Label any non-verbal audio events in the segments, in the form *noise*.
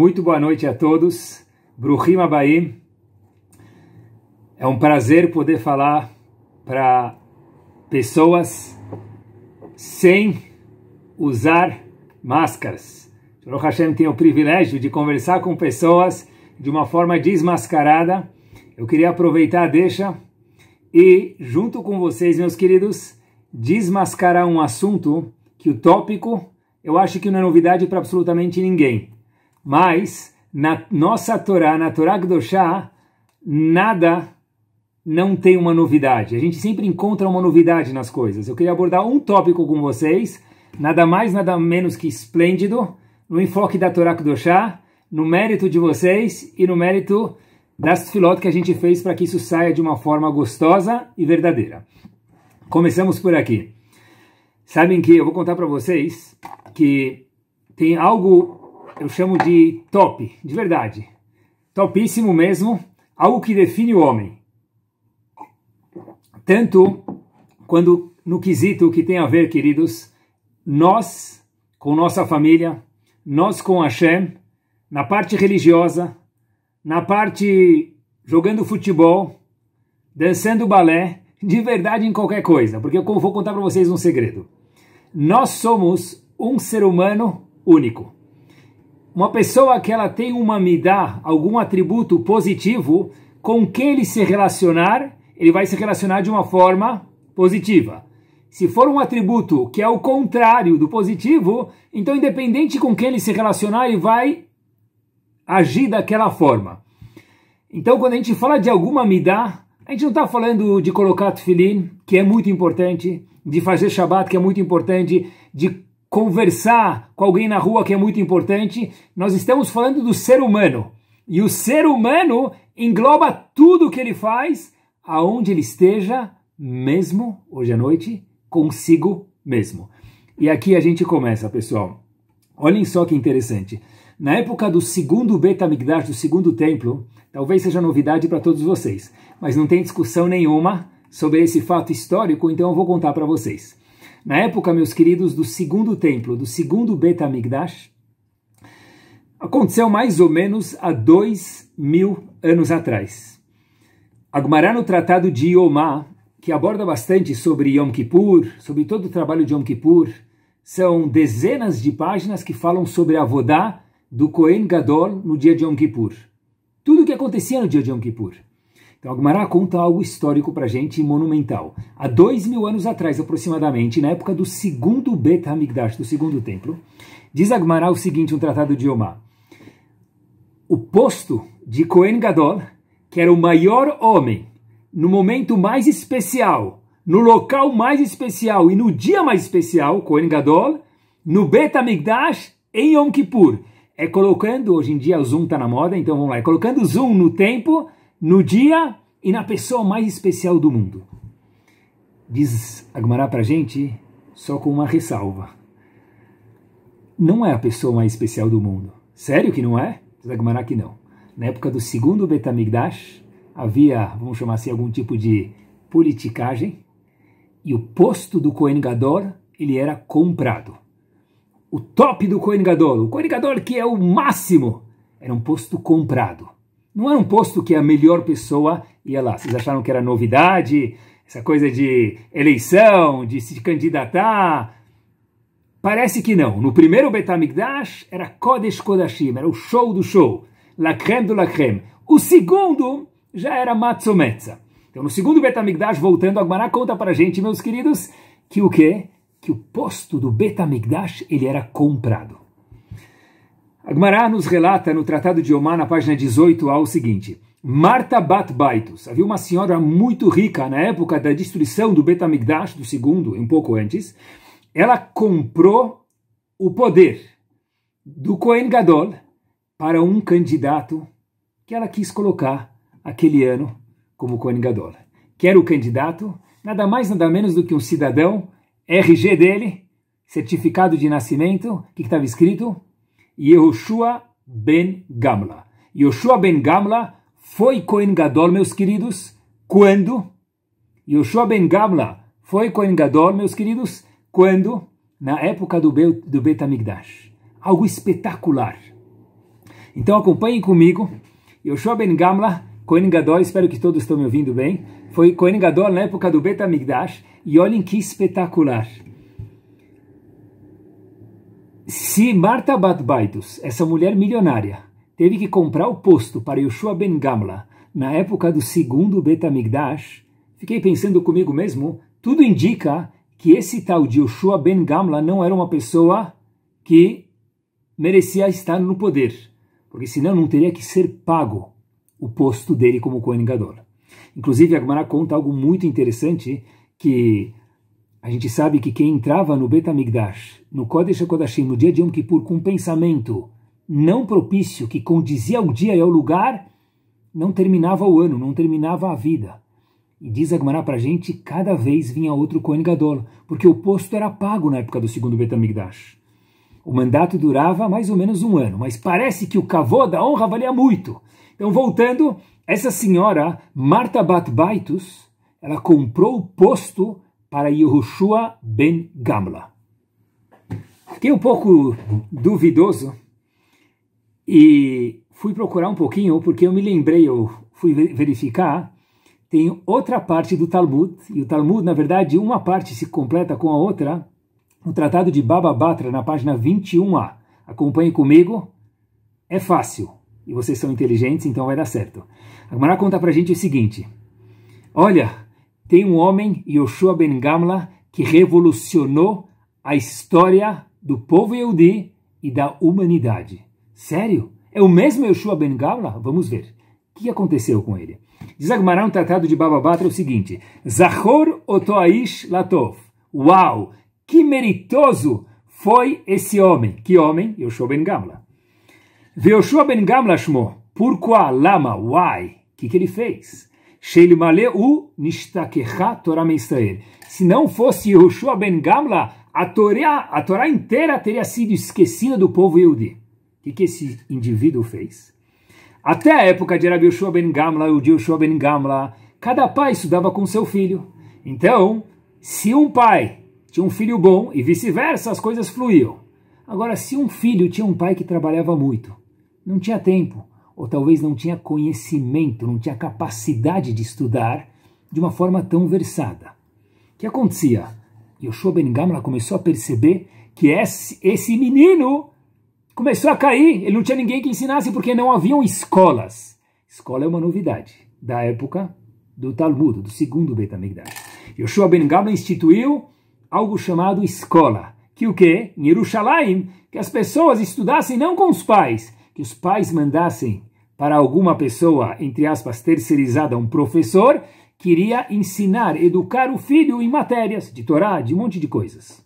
Muito boa noite a todos. Bruhim Abaim. É um prazer poder falar para pessoas sem usar máscaras. O Hashem tem o privilégio de conversar com pessoas de uma forma desmascarada. Eu queria aproveitar a deixa e, junto com vocês, meus queridos, desmascarar um assunto que o tópico eu acho que não é novidade para absolutamente ninguém. Mas na nossa Torá, na Torá Kedoshá, nada não tem uma novidade. A gente sempre encontra uma novidade nas coisas. Eu queria abordar um tópico com vocês, nada mais, nada menos que esplêndido, no enfoque da Torá Kedoshá, no mérito de vocês e no mérito das filot que a gente fez para que isso saia de uma forma gostosa e verdadeira. Começamos por aqui. Sabem que eu vou contar para vocês que tem algo eu chamo de top, de verdade. Topíssimo mesmo, algo que define o homem. Tanto quando no quesito que tem a ver, queridos, nós com nossa família, nós com Hashem, na parte religiosa, na parte jogando futebol, dançando balé, de verdade em qualquer coisa, porque eu vou contar para vocês um segredo. Nós somos um ser humano único uma pessoa que ela tem uma midá, algum atributo positivo, com quem ele se relacionar, ele vai se relacionar de uma forma positiva. Se for um atributo que é o contrário do positivo, então independente com quem ele se relacionar, ele vai agir daquela forma. Então quando a gente fala de alguma midá, a gente não está falando de colocar tefilin, que é muito importante, de fazer shabat, que é muito importante, de conversar com alguém na rua, que é muito importante. Nós estamos falando do ser humano. E o ser humano engloba tudo o que ele faz, aonde ele esteja, mesmo hoje à noite, consigo mesmo. E aqui a gente começa, pessoal. Olhem só que interessante. Na época do segundo Betamigdash, do segundo templo, talvez seja novidade para todos vocês, mas não tem discussão nenhuma sobre esse fato histórico, então eu vou contar para vocês. Na época, meus queridos, do segundo templo, do segundo Amigdash, aconteceu mais ou menos há dois mil anos atrás. Agumará no Tratado de Yomá, que aborda bastante sobre Yom Kippur, sobre todo o trabalho de Yom Kippur, são dezenas de páginas que falam sobre a Vodá do Kohen Gadol no dia de Yom Kippur. Tudo o que acontecia no dia de Yom Kippur. Então, a conta algo histórico para a gente e monumental. Há dois mil anos atrás, aproximadamente, na época do segundo Bet HaMikdash, do segundo templo, diz a o seguinte, um tratado de Omar, O posto de Cohen Gadol, que era o maior homem, no momento mais especial, no local mais especial e no dia mais especial, Cohen Gadol, no Bet HaMikdash, em Yom Kippur. É colocando, hoje em dia o Zoom está na moda, então vamos lá, é colocando Zoom no tempo no dia e na pessoa mais especial do mundo. Diz Agmará para gente, só com uma ressalva. Não é a pessoa mais especial do mundo. Sério que não é? Diz Agmará que não. Na época do segundo Betamigdash, havia, vamos chamar assim, algum tipo de politicagem, e o posto do Cohen ele era comprado. O top do Cohen o Cohen que é o máximo, era um posto comprado. Não era é um posto que é a melhor pessoa ia lá. Vocês acharam que era novidade, essa coisa de eleição, de se candidatar. Parece que não. No primeiro Betamigdash era Kodesh Kodashim, era o show do show, la creme do la creme. O segundo já era Matzometza. Então, no segundo Betamigdash, voltando, a Guaná, conta para a gente, meus queridos, que o quê? Que o posto do Betamigdash ele era comprado. Agmará nos relata no Tratado de Omar, na página 18 ao o seguinte. Marta Bat Baitos, havia uma senhora muito rica na época da destruição do Betamigdash, do segundo, um pouco antes. Ela comprou o poder do Cohen Gadol para um candidato que ela quis colocar aquele ano como Cohen Gadol. Que era o candidato, nada mais nada menos do que um cidadão, RG dele, certificado de nascimento, o que estava escrito? Yehoshua ben Gamla. Yoshua ben Gamla foi Cohen Gadol, meus queridos, quando? Yoshua ben Gamla foi Cohen Gadol, meus queridos, quando? Na época do, Be do Betamigdash. Algo espetacular. Então acompanhem comigo. Yoshua ben Gamla, Cohen Gadol, espero que todos estão me ouvindo bem. Foi Cohen Gadol na época do Betamigdash. E olhem que espetacular. Se Marta Bat essa mulher milionária, teve que comprar o posto para Yoshua Ben Gamla na época do segundo Betamigdash, fiquei pensando comigo mesmo, tudo indica que esse tal de Yoshua Ben Gamla não era uma pessoa que merecia estar no poder, porque senão não teria que ser pago o posto dele como Kohen Inclusive, a Gemara conta algo muito interessante que a gente sabe que quem entrava no Betamigdash, no Kodesh Kodashim, no dia de Yom Kippur, com um pensamento não propício, que condizia ao dia e ao lugar, não terminava o ano, não terminava a vida. E diz Agmará para a gente, cada vez vinha outro Kohen Gadol, porque o posto era pago na época do segundo Betamigdash. O mandato durava mais ou menos um ano, mas parece que o cavô da honra valia muito. Então, voltando, essa senhora, Marta Batbaitus, ela comprou o posto para Yehoshua ben Gamla. Fiquei um pouco duvidoso e fui procurar um pouquinho, porque eu me lembrei, eu fui verificar, tem outra parte do Talmud, e o Talmud, na verdade, uma parte se completa com a outra, no Tratado de Baba Batra, na página 21a. Acompanhe comigo, é fácil, e vocês são inteligentes, então vai dar certo. Agora conta pra gente o seguinte, olha... Tem um homem, Yoshua ben Gamla, que revolucionou a história do povo Yehudi e da humanidade. Sério? É o mesmo Yoshua ben Gamla? Vamos ver. O que aconteceu com ele? Diz Agmará, um tratado de Baba é o seguinte, Zahor Otoaish Latov. Uau! Que meritoso foi esse homem. Que homem? Yoshua ben Gamla. Yoshua ben Gamla shmo. Por qual lama? Why? O que, que ele fez? Torah Se não fosse Yoshua ben Gamla, a Torá, a Torá inteira teria sido esquecida do povo Yehudi. O que, que esse indivíduo fez? Até a época de Rabi Yoshua ben Gamla, Yehudi Yoshua ben Gamla, cada pai estudava com seu filho. Então, se um pai tinha um filho bom e vice-versa, as coisas fluíam. Agora, se um filho tinha um pai que trabalhava muito, não tinha tempo, ou talvez não tinha conhecimento, não tinha capacidade de estudar de uma forma tão versada. O que acontecia? Yoshua Ben Gamla começou a perceber que esse, esse menino começou a cair, ele não tinha ninguém que ensinasse porque não haviam escolas. Escola é uma novidade da época do Talmud, do segundo Beit HaMikdash. Yoshua Ben Gamla instituiu algo chamado escola, que o quê? Em Yerushalayim, que as pessoas estudassem não com os pais, que os pais mandassem para alguma pessoa, entre aspas, terceirizada, um professor, queria ensinar, educar o filho em matérias de Torá, de um monte de coisas.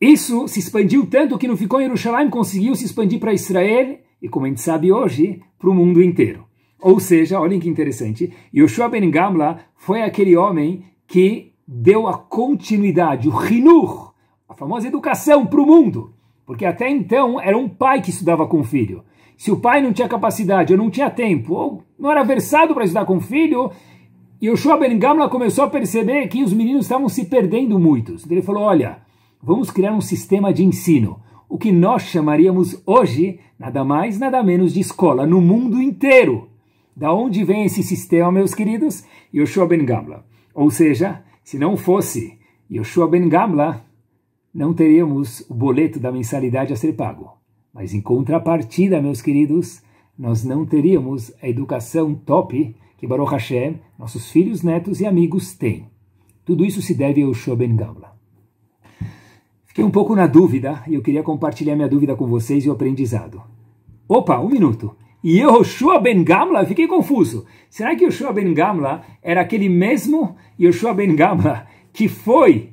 Isso se expandiu tanto que não ficou em Jerusalém, conseguiu se expandir para Israel e, como a gente sabe hoje, para o mundo inteiro. Ou seja, olhem que interessante, Yoshua Ben Gamla foi aquele homem que deu a continuidade, o Hinur, a famosa educação para o mundo. Porque até então era um pai que estudava com o filho. Se o pai não tinha capacidade, eu não tinha tempo, ou não era versado para ajudar com o filho, Yoshua Ben Gamla começou a perceber que os meninos estavam se perdendo muito. Então ele falou, olha, vamos criar um sistema de ensino, o que nós chamaríamos hoje, nada mais, nada menos, de escola, no mundo inteiro. Da onde vem esse sistema, meus queridos? Yoshua Ben Gamla. Ou seja, se não fosse Yoshua Ben Gamla, não teríamos o boleto da mensalidade a ser pago. Mas em contrapartida, meus queridos, nós não teríamos a educação top que Baruch Hashem, nossos filhos, netos e amigos têm. Tudo isso se deve ao Shoben Gamla. Fiquei um pouco na dúvida e eu queria compartilhar minha dúvida com vocês e o aprendizado. Opa, um minuto. E Yoshua Ben Gamla? Fiquei confuso. Será que Yoshua Ben Gamla era aquele mesmo Yoshua Ben Gamla que foi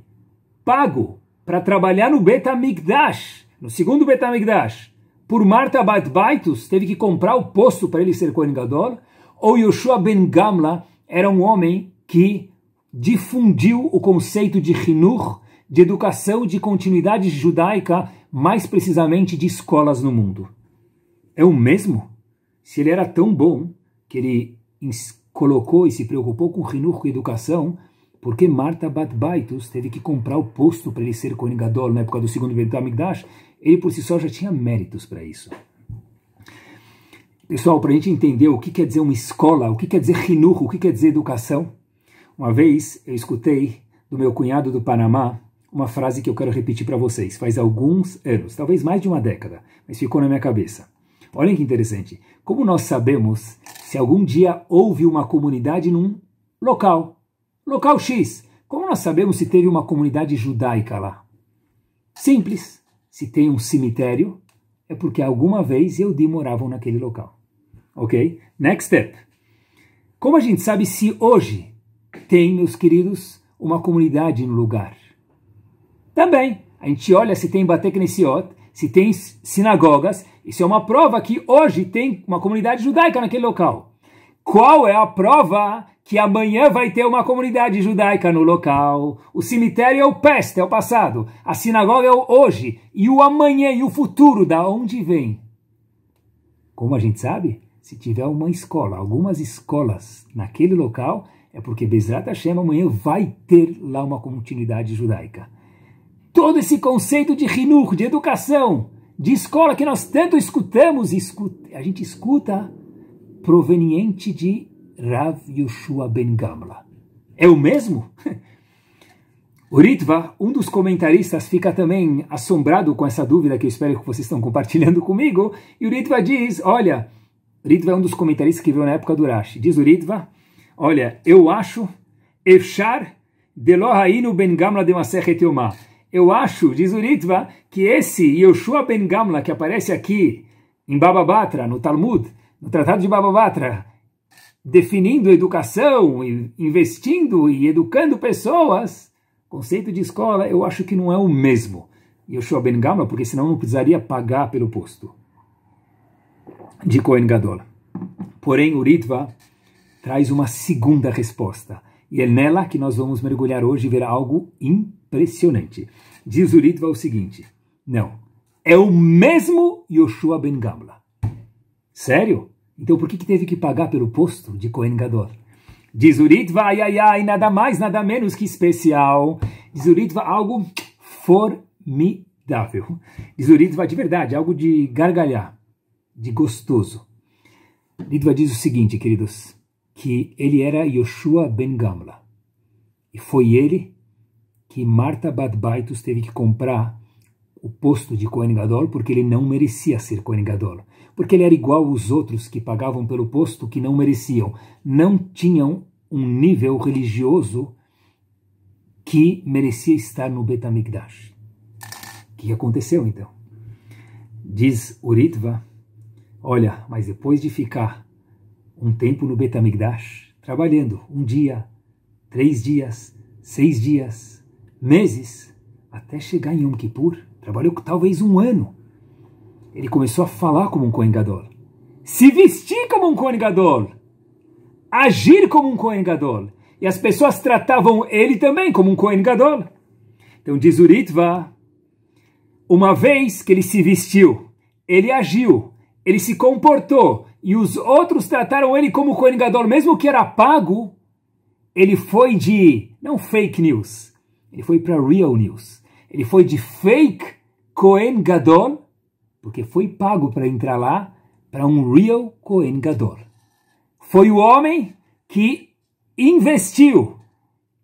pago para trabalhar no Mikdash? No segundo Betamigdash, por Marta Bat Baitus, teve que comprar o poço para ele ser coringador, ou Yoshua Ben Gamla era um homem que difundiu o conceito de Hinur, de educação de continuidade judaica, mais precisamente de escolas no mundo. É o mesmo? Se ele era tão bom que ele colocou e se preocupou com Hinur, com educação, por que Marta Bat Baitus teve que comprar o posto para ele ser coringador na época do segundo Betamigdash ele por si só já tinha méritos para isso. Pessoal, para a gente entender o que quer dizer uma escola, o que quer dizer rinurro, o que quer dizer educação, uma vez eu escutei do meu cunhado do Panamá uma frase que eu quero repetir para vocês, faz alguns anos, talvez mais de uma década, mas ficou na minha cabeça. Olhem que interessante. Como nós sabemos se algum dia houve uma comunidade num local, local X? Como nós sabemos se teve uma comunidade judaica lá? Simples se tem um cemitério, é porque alguma vez eu moravam naquele local. Ok? Next step. Como a gente sabe se hoje tem, meus queridos, uma comunidade no lugar? Também, a gente olha se tem Bate se tem sinagogas, isso é uma prova que hoje tem uma comunidade judaica naquele local. Qual é a prova que amanhã vai ter uma comunidade judaica no local. O cemitério é o peste, é o passado. A sinagoga é o hoje. E o amanhã e o futuro, da onde vem? Como a gente sabe? Se tiver uma escola, algumas escolas naquele local, é porque Bezrat Hashem amanhã vai ter lá uma continuidade judaica. Todo esse conceito de rinur, de educação, de escola que nós tanto escutamos, escuta, a gente escuta proveniente de Rav Yoshua Ben Gamla. É o mesmo? *laughs* O Ritva, um dos comentaristas, fica também assombrado com essa dúvida que eu espero que vocês estão compartilhando comigo. E o Ritva diz: Olha, Ritva é um dos comentaristas que veio na época do Rashi. Diz o Ritva: Olha, eu acho Efshar Delohainu Ben Gamla de Maseret Eu acho, diz o Ritva, que esse Yoshua Ben Gamla que aparece aqui em Bababatra, no Talmud, no Tratado de Bababatra, definindo educação, investindo e educando pessoas, o conceito de escola eu acho que não é o mesmo. E eu Ben Gamla, porque senão não precisaria pagar pelo posto de Cohen Gadol. Porém, o Ritva traz uma segunda resposta. E é nela que nós vamos mergulhar hoje e ver algo impressionante. Diz o Ritva o seguinte: Não, é o mesmo Yoshua Ben Gamla. Sério? Então por que, que teve que pagar pelo posto de Cohen Gadol? Diz Uritva, ai, ai, ai, nada mais, nada menos que especial. Diz Uritva, algo formidável. Diz Uritva, de verdade, algo de gargalhar, de gostoso. Uritva diz o seguinte, queridos, que ele era Yoshua Ben Gamla. E foi ele que Marta baitos teve que comprar o posto de Kohen Gadol porque ele não merecia ser Kohen Gadol, porque ele era igual aos outros que pagavam pelo posto que não mereciam, não tinham um nível religioso que merecia estar no Betamigdash. O que aconteceu então? Diz Uritva, olha, mas depois de ficar um tempo no Betamigdash, trabalhando um dia, três dias, seis dias, meses, até chegar em Yom Kippur, Trabalhou talvez um ano. Ele começou a falar como um coengador. Se vestir como um coengador. Agir como um coengador. E as pessoas tratavam ele também como um coengador. Então diz Uritva, uma vez que ele se vestiu, ele agiu, ele se comportou, e os outros trataram ele como coengador, mesmo que era pago, ele foi de, não fake news, ele foi para real news. Ele foi de fake Cohen Gadol, porque foi pago para entrar lá, para um real Cohen Gadol. Foi o homem que investiu,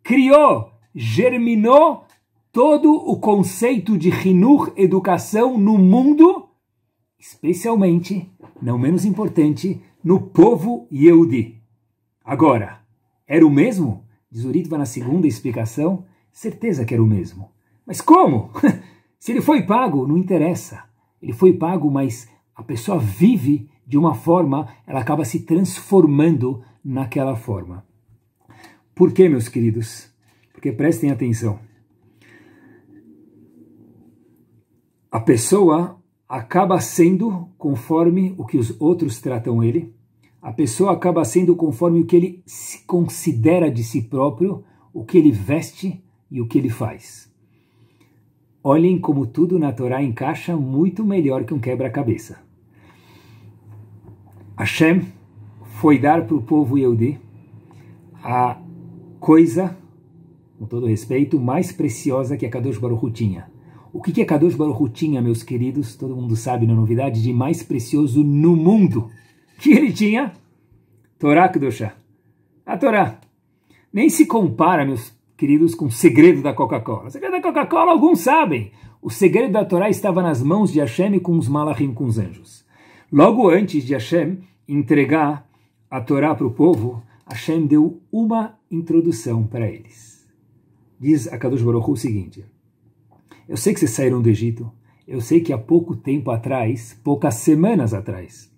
criou, germinou todo o conceito de Hinur, educação, no mundo, especialmente, não menos importante, no povo Yehudi. Agora, era o mesmo? Diz Uritva na segunda explicação, certeza que era o mesmo. Mas como? *laughs* Se ele foi pago, não interessa. Ele foi pago, mas a pessoa vive de uma forma, ela acaba se transformando naquela forma. Por quê, meus queridos? Porque prestem atenção. A pessoa acaba sendo conforme o que os outros tratam ele, a pessoa acaba sendo conforme o que ele se considera de si próprio, o que ele veste e o que ele faz. Olhem como tudo na Torá encaixa muito melhor que um quebra-cabeça. Hashem foi dar para o povo Yehudi a coisa, com todo respeito, mais preciosa que a Kadosh Baruch tinha. O que, a Kadosh Baruch tinha, meus queridos? Todo mundo sabe, na novidade, de mais precioso no mundo. que ele tinha? Torá Kedoshá. A Torá. Nem se compara, meus queridos, com o segredo da Coca-Cola. O segredo da Coca-Cola, alguns sabem. O segredo da Torá estava nas mãos de Hashem com os malachim, com os anjos. Logo antes de Hashem entregar a Torá para o povo, Hashem deu uma introdução para eles. Diz a Kadosh Baruch o seguinte, eu sei que vocês saíram do Egito, eu sei que há pouco tempo atrás, poucas semanas atrás,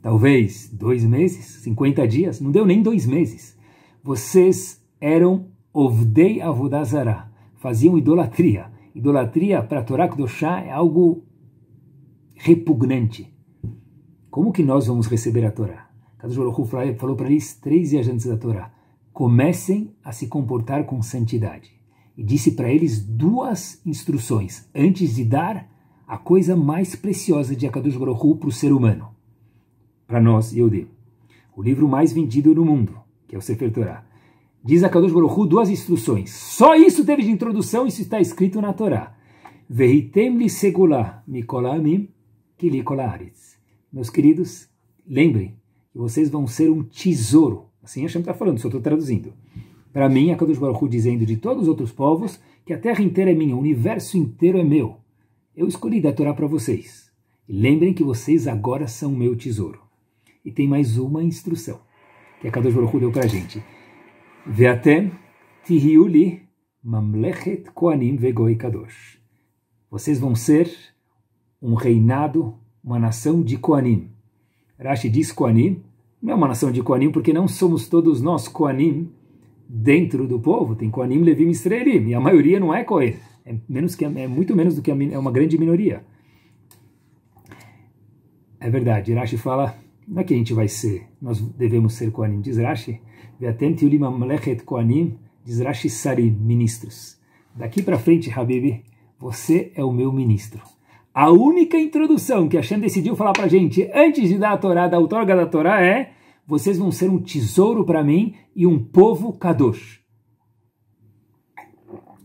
talvez dois meses, 50 dias, não deu nem dois meses, vocês eram Ovdei Avodazará, faziam idolatria. Idolatria para Torá Kdoshá é algo repugnante. Como que nós vamos receber a Torá? Kadosh Baruch falou para eles três viajantes da Torá, comecem a se comportar com santidade. E disse para eles duas instruções antes de dar a coisa mais preciosa de Akadosh Baruch para o ser humano, para nós, Yehudim. O livro mais vendido no mundo, que é o Sefer Torah Diz a Kadosh Baruchu duas instruções. Só isso teve de introdução, isso está escrito na Torá. Veitem li segular mikolamim kilikolaritz. Meus queridos, lembrem que vocês vão ser um tesouro. Assim Shem está falando, só estou traduzindo. Para mim, a Kadosh Baruchu dizendo de todos os outros povos que a terra inteira é minha, o universo inteiro é meu. Eu escolhi da Torá para vocês. E lembrem que vocês agora são meu tesouro. E tem mais uma instrução que a Kadosh Baruchu deu para a gente. Veatem tihiuli mamlechet koanim vegoi kadosh. Vocês vão ser um reinado, uma nação de koanim. Rashi diz koanim, não é uma nação de koanim porque não somos todos nós koanim dentro do povo. Tem koanim, levim, estrelim, e a maioria não é kohen. É, menos que, é muito menos do que a, é uma grande minoria. É verdade, Rashi fala, não é que a gente vai ser, nós devemos ser Koanim, diz Rashi, diz Rashi Sarim, ministros. Daqui para frente, Habib, você é o meu ministro. A única introdução que Hashem decidiu falar para a gente antes de dar a Torá, da outorga da Torá, é vocês vão ser um tesouro para mim e um povo kadosh.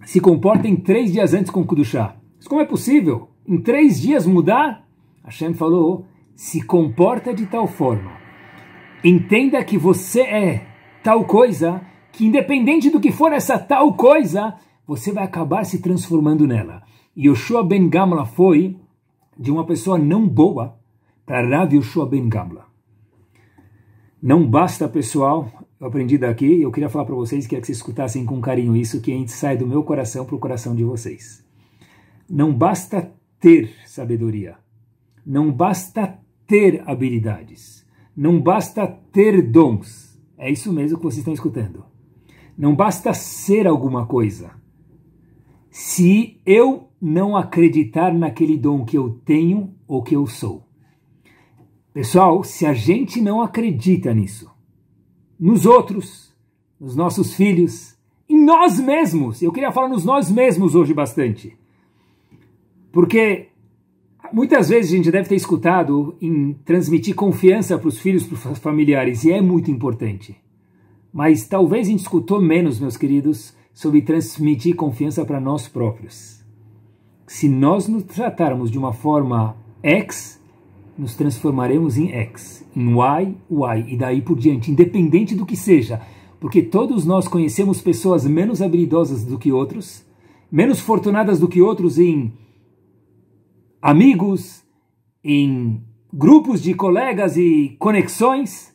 Se comportem três dias antes com Kudushá. Mas como é possível? Em três dias mudar? Hashem falou, se comporta de tal forma. Entenda que você é tal coisa, que independente do que for essa tal coisa, você vai acabar se transformando nela. E Yoshua Ben Gamla foi de uma pessoa não boa para Rav Yoshua Ben Gamla. Não basta, pessoal, eu aprendi daqui, eu queria falar para vocês, queria que vocês escutassem com carinho isso, que a gente sai do meu coração para o coração de vocês. Não basta ter sabedoria, não basta ter habilidades, não basta ter dons, é isso mesmo que vocês estão escutando. Não basta ser alguma coisa. Se eu não acreditar naquele dom que eu tenho ou que eu sou. Pessoal, se a gente não acredita nisso, nos outros, nos nossos filhos, em nós mesmos, eu queria falar nos nós mesmos hoje bastante. Porque muitas vezes a gente deve ter escutado em transmitir confiança para os filhos, para os familiares, e é muito importante. Mas talvez a gente escutou menos, meus queridos, sobre transmitir confiança para nós próprios. Se nós nos tratarmos de uma forma X, nos transformaremos em X, em Y, Y, e daí por diante, independente do que seja. Porque todos nós conhecemos pessoas menos habilidosas do que outros, menos fortunadas do que outros em amigos, em grupos de colegas e conexões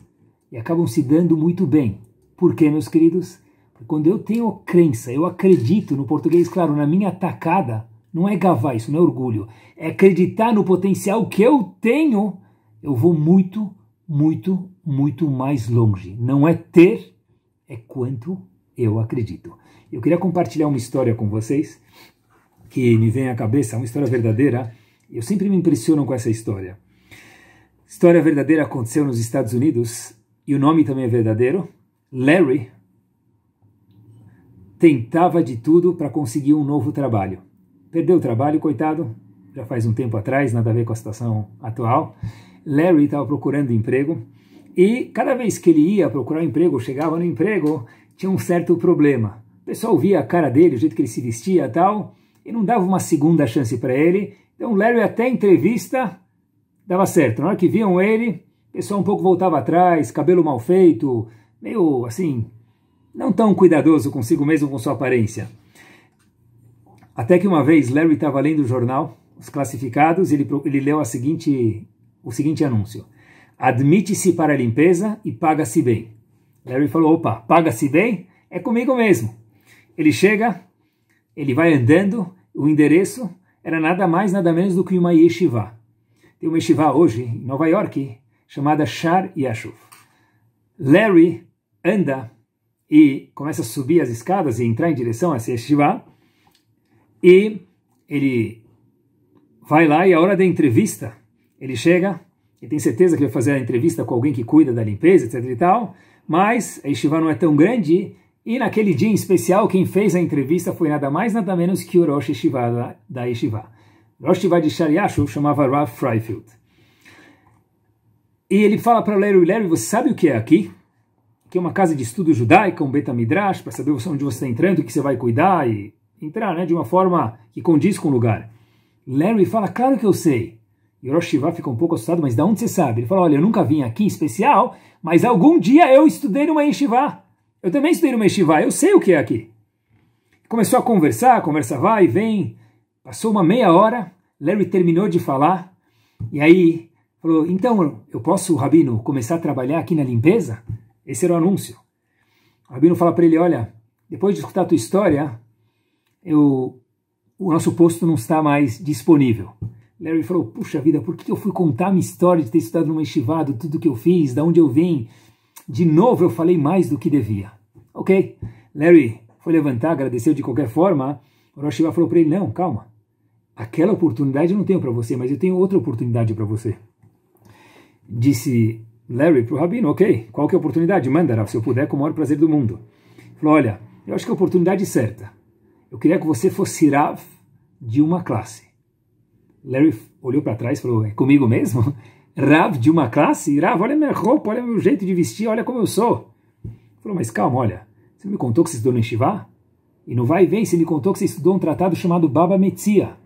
e acabam se dando muito bem. Por quê, meus queridos? quando eu tenho crença, eu acredito no português, claro, na minha tacada, não é gavar isso, não é orgulho, é acreditar no potencial que eu tenho, eu vou muito, muito, muito mais longe. Não é ter, é quanto eu acredito. Eu queria compartilhar uma história com vocês que me vem à cabeça, uma história verdadeira eu sempre me impressiono com essa história. História verdadeira aconteceu nos Estados Unidos e o nome também é verdadeiro. Larry tentava de tudo para conseguir um novo trabalho. Perdeu o trabalho, coitado, já faz um tempo atrás, nada a ver com a situação atual. Larry estava procurando emprego e cada vez que ele ia procurar um emprego, chegava no emprego, tinha um certo problema. O pessoal via a cara dele, o jeito que ele se vestia e tal, e não dava uma segunda chance para ele, então o Larry até entrevista dava certo. Na hora que viam ele, o pessoal um pouco voltava atrás, cabelo mal feito, meio assim, não tão cuidadoso consigo mesmo com sua aparência. Até que uma vez Larry estava lendo o jornal, os classificados, ele, ele leu a seguinte, o seguinte anúncio. Admite-se para a limpeza e paga-se bem. Larry falou, opa, paga-se bem? É comigo mesmo. Ele chega, ele vai andando, o endereço, era nada mais nada menos do que uma yeshiva. Tem uma yeshiva hoje em Nova York chamada Shar Yashuv. Larry anda e começa a subir as escadas e entrar em direção a essa yeshiva e ele vai lá e a hora da entrevista ele chega ele tem certeza que vai fazer a entrevista com alguém que cuida da limpeza, etc e tal, mas a yeshiva não é tão grande e naquele dia em especial, quem fez a entrevista foi nada mais nada menos que o Rosh Yeshiva da, da Yeshiva. Rosh Yeshiva de Shariashu chamava Rav Freifield. E ele fala para o Larry, Larry, você sabe o que é aqui? Que é uma casa de estudo judaico, um Midrash para saber onde você está entrando, o que você vai cuidar e entrar né, de uma forma que condiz com o lugar. Larry fala, claro que eu sei. E Rosh Yeshiva fica um pouco assustado, mas de onde você sabe? Ele fala, olha, eu nunca vim aqui em especial, mas algum dia eu estudei numa Yeshiva. Eu também estudei numa Meshivá, eu sei o que é aqui. Começou a conversar, conversa vai e vem. Passou uma meia hora, Larry terminou de falar, e aí falou, então eu posso, Rabino, começar a trabalhar aqui na limpeza? Esse era o anúncio. O Rabino fala para ele, olha, depois de escutar a tua história, eu, o nosso posto não está mais disponível. Larry falou, puxa vida, por que eu fui contar minha história de ter estudado numa estivado, tudo que eu fiz, de onde eu vim? De novo eu falei mais do que devia. Ok, Larry foi levantar, agradeceu de qualquer forma. O Rosh falou para ele, não, calma. Aquela oportunidade eu não tenho para você, mas eu tenho outra oportunidade para você. Disse Larry para o Rabino, ok, qual que é a oportunidade? Mandará, se eu puder, com o maior prazer do mundo. Falou, olha, eu acho que a oportunidade é certa. Eu queria que você fosse Rav de uma classe. Larry olhou para trás e falou, é comigo mesmo? Rav de uma classe, Rav, olha minha roupa, olha meu jeito de vestir, olha como eu sou. Ele falou, mas calma, olha, você me contou que você estudou no Yeshiva? E no vai e vem, você me contou que você estudou um tratado chamado Baba Metzia.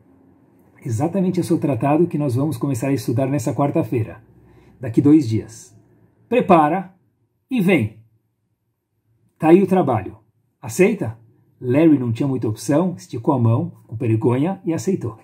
Exatamente esse é o tratado que nós vamos começar a estudar nessa quarta-feira, daqui dois dias. Prepara e vem. Tá aí o trabalho. Aceita? Larry não tinha muita opção, esticou a mão, com vergonha, e aceitou.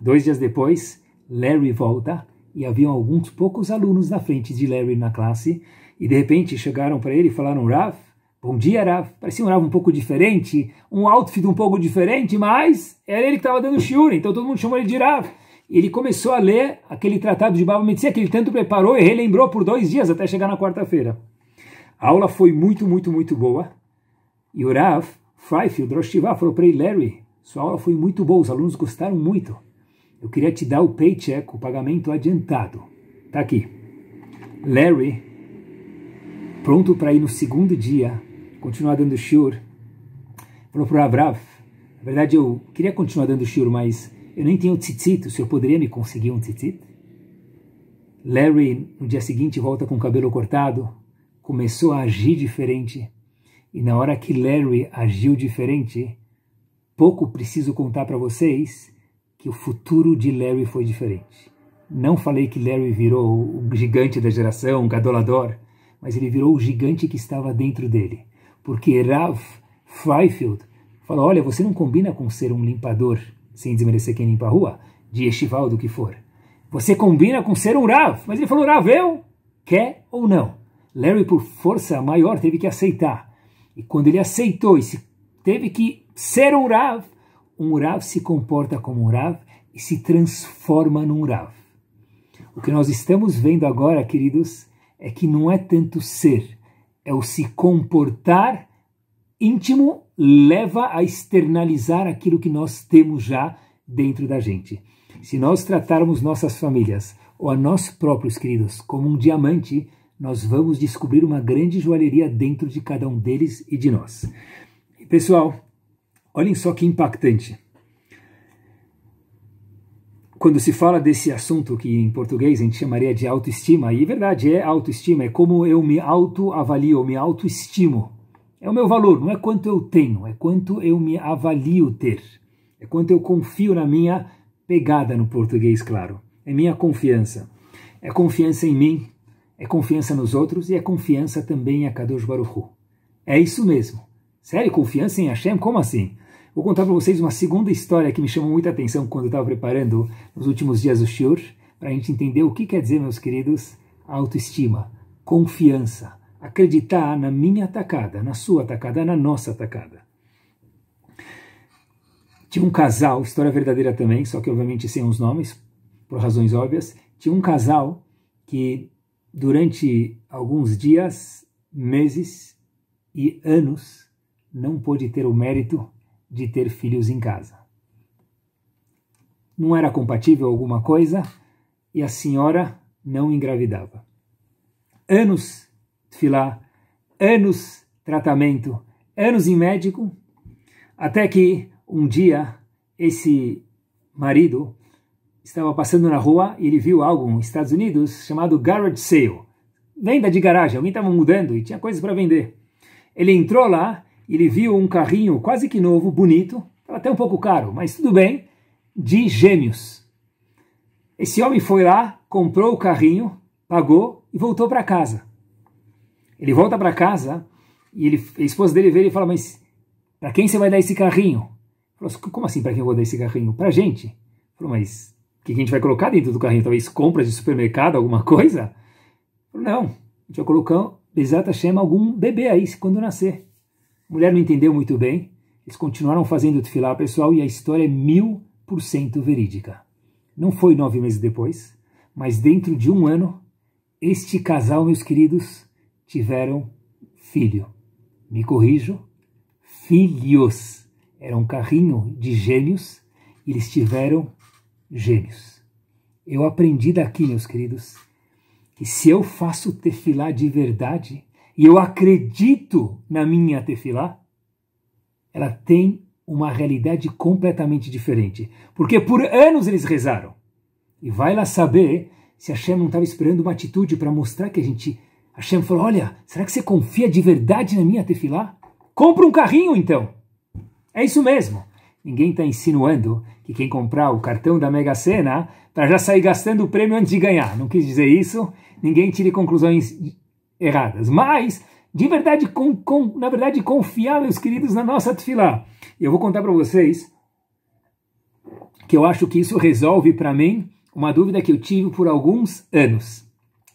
Dois dias depois, Larry volta e haviam alguns poucos alunos na frente de Larry na classe, e de repente chegaram para ele e falaram: Rav, bom dia, Rav. Parecia um Rav um pouco diferente, um outfit um pouco diferente, mas era ele que estava dando shiur, então todo mundo chamou ele de Rav. E ele começou a ler aquele tratado de Baba Metzia que ele tanto preparou e relembrou por dois dias até chegar na quarta-feira. A aula foi muito, muito, muito boa. E o Rav Freifeld, Rosh falou para ele: Larry, sua aula foi muito boa, os alunos gostaram muito eu queria te dar o paycheck, o pagamento adiantado. Tá aqui. Larry, pronto para ir no segundo dia, continuar dando shiur, falou para Avrav, na verdade eu queria continuar dando shiur, mas eu nem tenho tzitzit, o senhor poderia me conseguir um tzitzit? Larry, no dia seguinte, volta com o cabelo cortado, começou a agir diferente, e na hora que Larry agiu diferente, pouco preciso contar para vocês que o futuro de Larry foi diferente. Não falei que Larry virou o gigante da geração, o gadolador, mas ele virou o gigante que estava dentro dele. Porque Rav Freifield falou, olha, você não combina com ser um limpador, sem desmerecer quem limpa a rua, de estival, do que for. Você combina com ser um Rav. Mas ele falou, Rav, eu? Quer ou não? Larry, por força maior, teve que aceitar. E quando ele aceitou e teve que ser um Rav, um Rav se comporta como um Rav e se transforma num Rav. O que nós estamos vendo agora, queridos, é que não é tanto ser, é o se comportar íntimo leva a externalizar aquilo que nós temos já dentro da gente. Se nós tratarmos nossas famílias ou a nós próprios, queridos, como um diamante, nós vamos descobrir uma grande joalheria dentro de cada um deles e de nós. pessoal, Olhem só que impactante. Quando se fala desse assunto que em português a gente chamaria de autoestima, e é verdade, é autoestima, é como eu me autoavalio, eu me autoestimo. É o meu valor, não é quanto eu tenho, é quanto eu me avalio ter. É quanto eu confio na minha pegada no português, claro. É minha confiança. É confiança em mim, é confiança nos outros e é confiança também em Akadosh Baruch Hu. É isso mesmo. Sério? Confiança em Hashem? Como assim? Vou contar para vocês uma segunda história que me chamou muita atenção quando eu estava preparando nos últimos dias o Shur, para a gente entender o que quer dizer, meus queridos, autoestima, confiança, acreditar na minha atacada, na sua atacada, na nossa atacada. Tinha um casal, história verdadeira também, só que obviamente sem os nomes, por razões óbvias. Tinha um casal que durante alguns dias, meses e anos não pôde ter o mérito de ter filhos em casa. Não era compatível alguma coisa e a senhora não engravidava. Anos filá, anos tratamento, anos em médico, até que um dia esse marido estava passando na rua e ele viu algo nos Estados Unidos chamado garage sale, venda de garagem, alguém estava mudando e tinha coisas para vender. Ele entrou lá ele viu um carrinho quase que novo, bonito, até um pouco caro, mas tudo bem, de gêmeos. Esse homem foi lá, comprou o carrinho, pagou e voltou para casa. Ele volta para casa e ele, a esposa dele vê ele e fala: Mas para quem você vai dar esse carrinho? Falou, assim, Como assim para quem eu vou dar esse carrinho? Para gente. Falou, mas o que a gente vai colocar dentro do carrinho? Talvez compras de supermercado, alguma coisa? Falou, não, a gente vai colocar, Bezat chama, algum bebê aí, quando nascer. A mulher não entendeu muito bem, eles continuaram fazendo o tefilá, pessoal, e a história é mil por cento verídica. Não foi nove meses depois, mas dentro de um ano, este casal, meus queridos, tiveram filho. Me corrijo, filhos. Era um carrinho de gêmeos, e eles tiveram gêmeos. Eu aprendi daqui, meus queridos, que se eu faço tefilá de verdade, e eu acredito na minha tefilá, ela tem uma realidade completamente diferente. Porque por anos eles rezaram. E vai lá saber se Hashem não estava esperando uma atitude para mostrar que a gente. Hashem falou: Olha, será que você confia de verdade na minha tefilá? Compra um carrinho então. É isso mesmo. Ninguém está insinuando que quem comprar o cartão da Mega Sena para já sair gastando o prêmio antes de ganhar. Não quis dizer isso. Ninguém tire conclusões erradas. Mas, de verdade, com, com, na verdade, confiar, meus queridos, na nossa tefilá. eu vou contar para vocês que eu acho que isso resolve para mim uma dúvida que eu tive por alguns anos.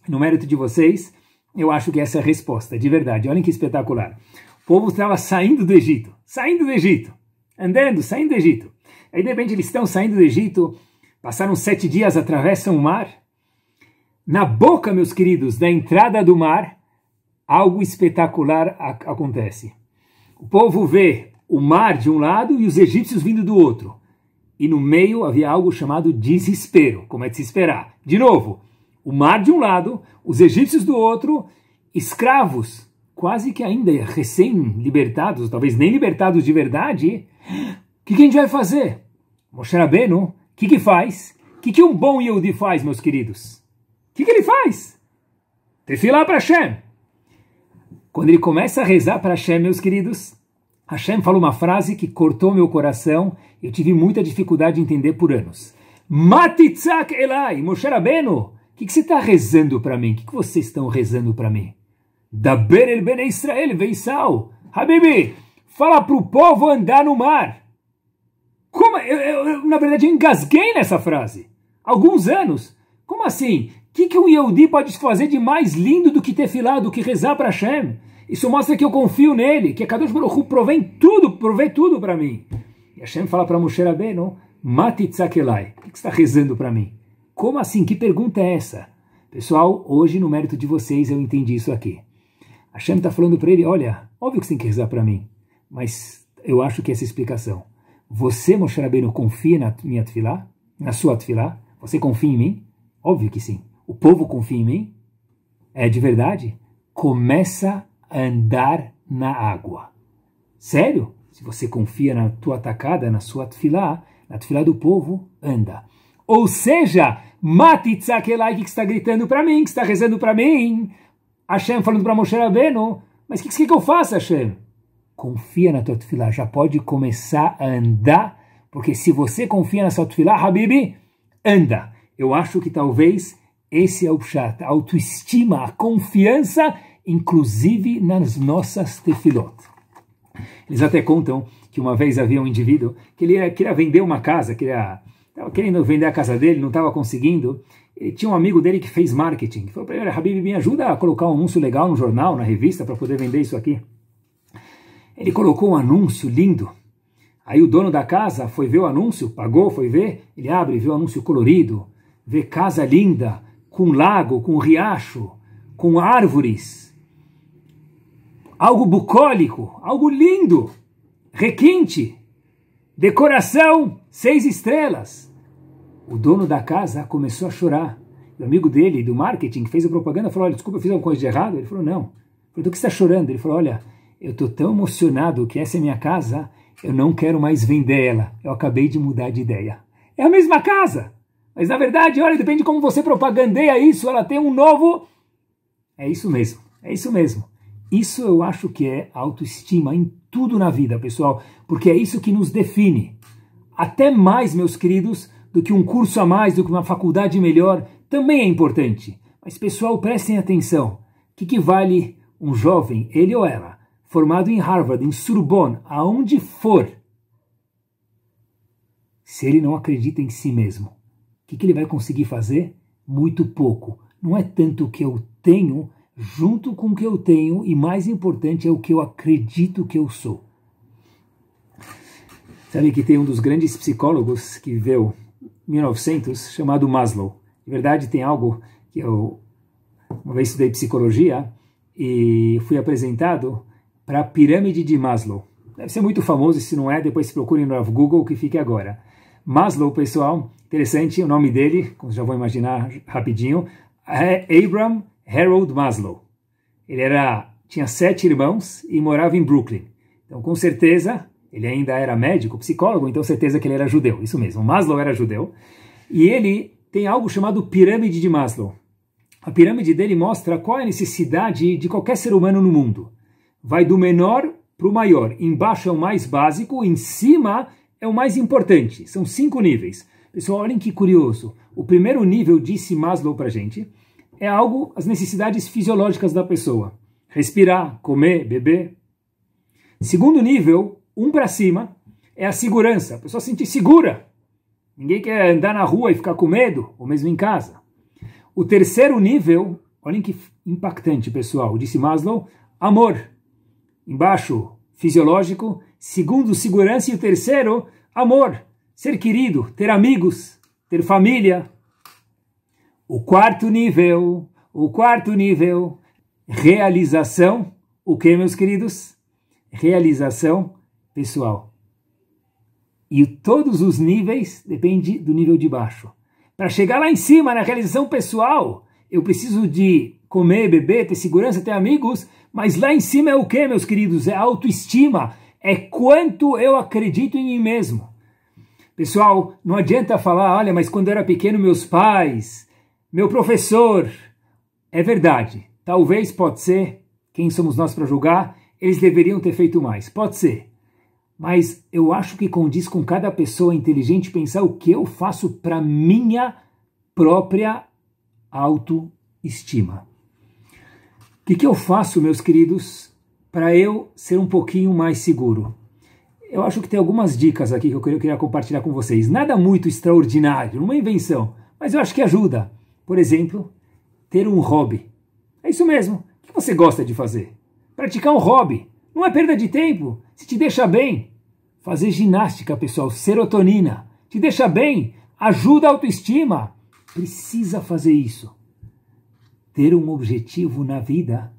No mérito de vocês, eu acho que essa é a resposta, de verdade. Olhem que espetacular. O povo estava saindo do Egito, saindo do Egito, andando, saindo do Egito. Aí, de repente, eles estão saindo do Egito, passaram sete dias, atravessam o mar, na boca, meus queridos, da entrada do mar, algo espetacular acontece. O povo vê o mar de um lado e os egípcios vindo do outro. E no meio havia algo chamado desespero, como é de se esperar. De novo, o mar de um lado, os egípcios do outro, escravos, quase que ainda recém-libertados, talvez nem libertados de verdade. O que, que, a gente vai fazer? Moshe Rabbeinu, o que, que faz? O que, que um bom Yehudi faz, meus queridos? O que, que ele faz? Tefilá para Hashem. Quando ele começa a rezar para Hashem, meus queridos, Hashem falou uma frase que cortou meu coração e eu tive muita dificuldade de entender por anos. Matitzak Elai, Moshe Rabbeinu, o que, que você está rezando para mim? O que, que vocês estão rezando para mim? Daber el Ben Israel, sal. Habibi, fala para o povo andar no mar. Como? Eu, eu, eu, na verdade, eu engasguei nessa frase. Alguns anos. Como assim? O que, que um Yehudi pode fazer de mais lindo do que tefilá, do que rezar para Hashem? Isso mostra que eu confio nele, que a Kadosh Baruch provém tudo, provê tudo para mim. E Hashem fala para Moshe Rabbeinu, Mati Tzakelai, o que, que você está rezando para mim? Como assim? Que pergunta é essa? Pessoal, hoje no mérito de vocês eu entendi isso aqui. Hashem está falando para ele, olha, óbvio que você tem que rezar para mim, mas eu acho que essa é explicação. Você, Moshe Rabbeinu, confia na minha tefilá? Na sua tefilá? Você confia em mim? Óbvio que sim o povo confia em mim? É de verdade? Começa a andar na água. Sério? Se você confia na tua atacada, na sua tefilá, na tefilá do povo, anda. Ou seja, aquele Tzakelai que está gritando para mim, que está rezando para mim. Hashem falando para Moshe Rabbeinu, mas o que, que, que eu faço, Hashem? Confia na tua tefilá, já pode começar a andar, porque se você confia na sua tefilá, Habibi, anda. Eu acho que talvez esse é o pshat, a autoestima, a confiança, inclusive nas nossas tefilot. Eles até contam que uma vez havia um indivíduo que ele queria vender uma casa, queria, estava querendo vender a casa dele, não estava conseguindo. ele tinha um amigo dele que fez marketing. Falou para ele, Habib, me ajuda a colocar um anúncio legal no jornal, na revista, para poder vender isso aqui. Ele colocou um anúncio lindo. Aí o dono da casa foi ver o anúncio, pagou, foi ver. Ele abre, vê o anúncio colorido, vê casa linda, com lago, com riacho, com árvores. Algo bucólico, algo lindo, requinte, decoração, seis estrelas. O dono da casa começou a chorar. O amigo dele, do marketing, que fez a propaganda, falou: Olha, desculpa, eu fiz alguma coisa de errado? Ele falou: Não. Ele falou: Do que você está chorando? Ele falou: Olha, eu estou tão emocionado que essa é minha casa, eu não quero mais vender ela. Eu acabei de mudar de ideia. É a mesma casa! Mas na verdade, olha, depende de como você propagandeia isso, ela tem um novo. É isso mesmo, é isso mesmo. Isso eu acho que é autoestima em tudo na vida, pessoal, porque é isso que nos define. Até mais, meus queridos, do que um curso a mais, do que uma faculdade melhor, também é importante. Mas, pessoal, prestem atenção. O que, que vale um jovem, ele ou ela, formado em Harvard, em Sorbonne, aonde for, se ele não acredita em si mesmo? que, que ele vai conseguir fazer? Muito pouco. Não é tanto o que eu tenho, junto com o que eu tenho, e mais importante é o que eu acredito que eu sou. Sabe que tem um dos grandes psicólogos que viveu 1900, chamado Maslow. Na verdade, tem algo que eu uma vez estudei psicologia e fui apresentado para a pirâmide de Maslow. Deve ser muito famoso, se não é, depois se procurem no Google que fique agora. Maslow, pessoal, interessante, o nome dele, como já vou imaginar rapidinho, é Abraham Harold Maslow. Ele era, tinha sete irmãos e morava em Brooklyn. Então, com certeza, ele ainda era médico, psicólogo, então certeza que ele era judeu, isso mesmo, Maslow era judeu. E ele tem algo chamado pirâmide de Maslow. A pirâmide dele mostra qual é a necessidade de qualquer ser humano no mundo. Vai do menor para o maior. Embaixo é o mais básico, em cima é o mais importante. São cinco níveis. Pessoal, olhem que curioso. O primeiro nível, disse Maslow para gente, é algo, as necessidades fisiológicas da pessoa. Respirar, comer, beber. Segundo nível, um para cima, é a segurança. A pessoa se sentir segura. Ninguém quer andar na rua e ficar com medo, ou mesmo em casa. O terceiro nível, olhem que impactante, pessoal, disse Maslow, amor. Embaixo, fisiológico, segundo, segurança, e o terceiro, amor, ser querido, ter amigos, ter família. O quarto nível, o quarto nível, realização, o que, meus queridos? Realização pessoal. E todos os níveis depende do nível de baixo. Para chegar lá em cima, na realização pessoal, eu preciso de comer, beber, ter segurança, ter amigos, mas lá em cima é o que, meus queridos? É autoestima, é quanto eu acredito em mim mesmo. Pessoal, não adianta falar, olha, mas quando eu era pequeno, meus pais, meu professor. É verdade, talvez, pode ser, quem somos nós para julgar, eles deveriam ter feito mais, pode ser. Mas eu acho que condiz com cada pessoa inteligente pensar o que eu faço para minha própria autoestima. O que, que eu faço, meus queridos, para eu ser um pouquinho mais seguro. Eu acho que tem algumas dicas aqui que eu queria compartilhar com vocês. Nada muito extraordinário, uma invenção, mas eu acho que ajuda. Por exemplo, ter um hobby. É isso mesmo. O que você gosta de fazer? Praticar um hobby. Não é perda de tempo. Se te deixa bem. Fazer ginástica, pessoal, serotonina. Te deixa bem. Ajuda a autoestima. Precisa fazer isso. Ter um objetivo na vida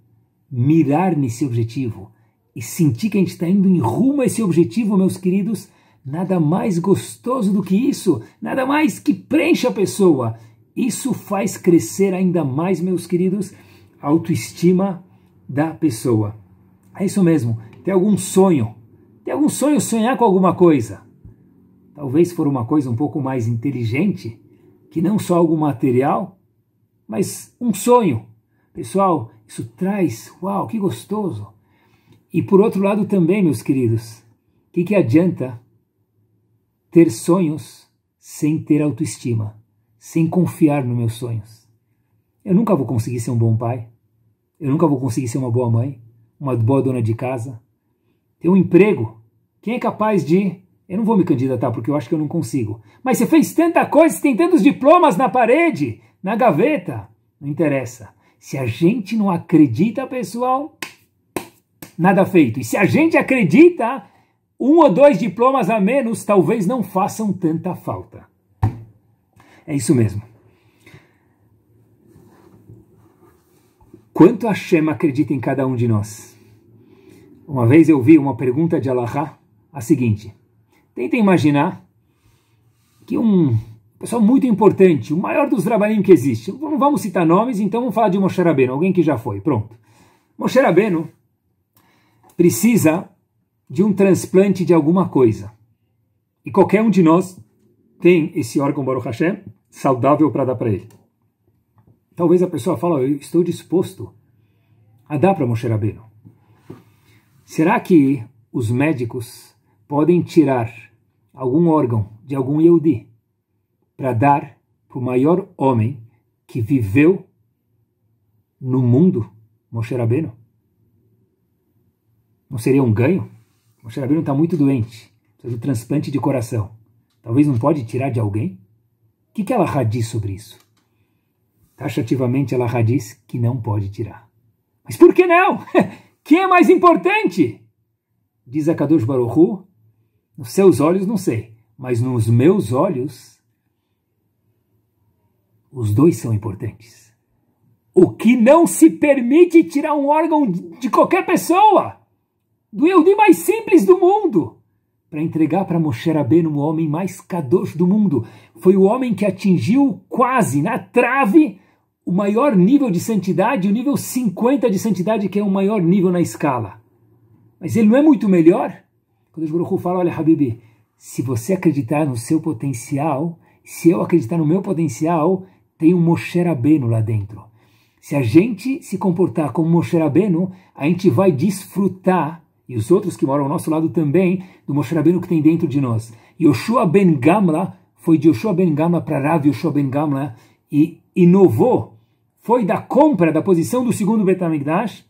mirar nesse objetivo e sentir que a gente está indo em rumo a esse objetivo, meus queridos, nada mais gostoso do que isso, nada mais que preenche a pessoa. Isso faz crescer ainda mais, meus queridos, a autoestima da pessoa. É isso mesmo, tem algum sonho, tem algum sonho sonhar com alguma coisa. Talvez for uma coisa um pouco mais inteligente, que não só algo material, mas um sonho, Pessoal, isso traz, uau, que gostoso. E por outro lado também, meus queridos, o que, que adianta ter sonhos sem ter autoestima, sem confiar nos meus sonhos? Eu nunca vou conseguir ser um bom pai, eu nunca vou conseguir ser uma boa mãe, uma boa dona de casa, ter um emprego. Quem é capaz de. Eu não vou me candidatar porque eu acho que eu não consigo. Mas você fez tanta coisa, você tem tantos diplomas na parede, na gaveta. Não interessa. Se a gente não acredita, pessoal, nada feito. E se a gente acredita, um ou dois diplomas a menos talvez não façam tanta falta. É isso mesmo. Quanto a Shema acredita em cada um de nós? Uma vez eu vi uma pergunta de Allahá, a seguinte. Tentem imaginar que um pessoa muito importante, o maior dos trabalhinhos que existe. Não vamos citar nomes, então vamos falar de Moshe Rabbeinu, alguém que já foi, pronto. Moshe Rabbeinu precisa de um transplante de alguma coisa. E qualquer um de nós tem esse órgão Baruch Hashem saudável para dar para ele. Talvez a pessoa fale, eu estou disposto a dar para Moshe Rabbeinu. Será que os médicos podem tirar algum órgão de algum Yehudi para dar para o maior homem que viveu no mundo, Moshe Rabbeinu? Não seria um ganho? Moshe Rabbeinu está muito doente, precisa de transplante de coração. Talvez não pode tirar de alguém? O que, que ela diz sobre isso? Taxativamente ela diz que não pode tirar. Mas por que não? *laughs* que é mais importante? Diz a Kadosh Baruchu, nos seus olhos não sei, mas nos meus olhos os dois são importantes. O que não se permite tirar um órgão de qualquer pessoa, do Yehudi mais simples do mundo, para entregar para Moshe Rabbeinu, o homem mais kadosh do mundo. Foi o homem que atingiu quase na trave o maior nível de santidade, o nível 50 de santidade, que é o maior nível na escala. Mas ele não é muito melhor? Quando Baruch fala, olha Habibi, se você acreditar no seu potencial, se eu acreditar no meu potencial, tem um Moshe Rabbeinu lá dentro. Se a gente se comportar como Moshe Rabbeinu, a gente vai desfrutar, e os outros que moram ao nosso lado também, do Moshe Rabbeinu que tem dentro de nós. Yoshua Ben Gamla foi de Yoshua Ben Gamla para Rav Yoshua Ben Gamla e inovou, foi da compra da posição do segundo Betamigdash